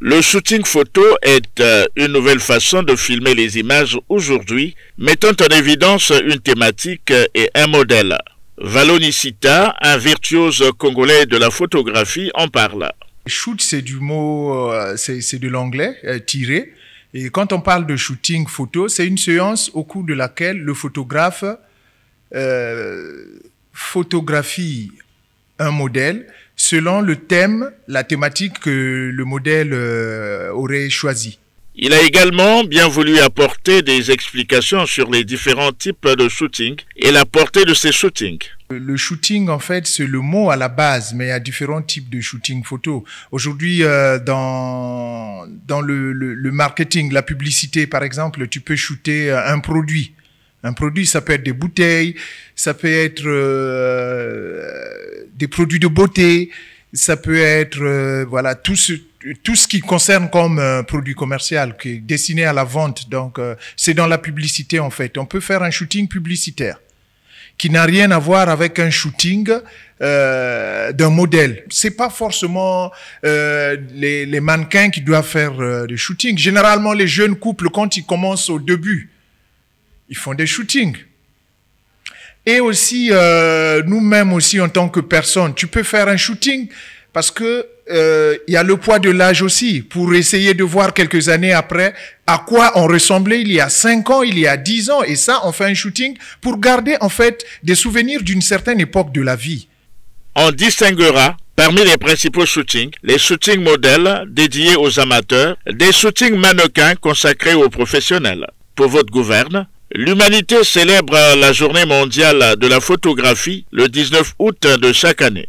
Le shooting photo est euh, une nouvelle façon de filmer les images aujourd'hui, mettant en évidence une thématique et un modèle. Valonicita, un virtuose congolais de la photographie, en parle. Shoot, c'est du mot, euh, c'est de l'anglais, euh, tiré. Et quand on parle de shooting photo, c'est une séance au cours de laquelle le photographe photographie un modèle selon le thème, la thématique que le modèle euh, aurait choisi. Il a également bien voulu apporter des explications sur les différents types de shooting et la portée de ces shootings. Le shooting, en fait, c'est le mot à la base, mais il y a différents types de shooting photo. Aujourd'hui, euh, dans, dans le, marketing, la publicité, par exemple, tu peux shooter euh, un produit. Un produit, ça peut être des bouteilles, ça peut être des produits de beauté, ça peut être euh, voilà tout ce tout ce qui concerne comme euh, produit commercial qui est destiné à la vente. Donc euh, c'est dans la publicité en fait. On peut faire un shooting publicitaire qui n'a rien à voir avec un shooting d'un modèle. C'est pas forcément les, les, mannequins qui doivent faire des shootings. Généralement les jeunes couples quand ils commencent au début, ils font des shootings. Et aussi, euh, nous-mêmes aussi en tant que personne, tu peux faire un shooting parce que euh, il y a le poids de l'âge aussi pour essayer de voir quelques années après à quoi on ressemblait il y a 5 ans, il y a 10 ans. Et ça, on fait un shooting pour garder en fait des souvenirs d'une certaine époque de la vie. On distinguera Parmi les principaux shootings, les shootings modèles dédiés aux amateurs, des shootings mannequins consacrés aux professionnels. Pour votre gouverne, L'humanité célèbre la journée mondiale de la photographie le 19 août de chaque année.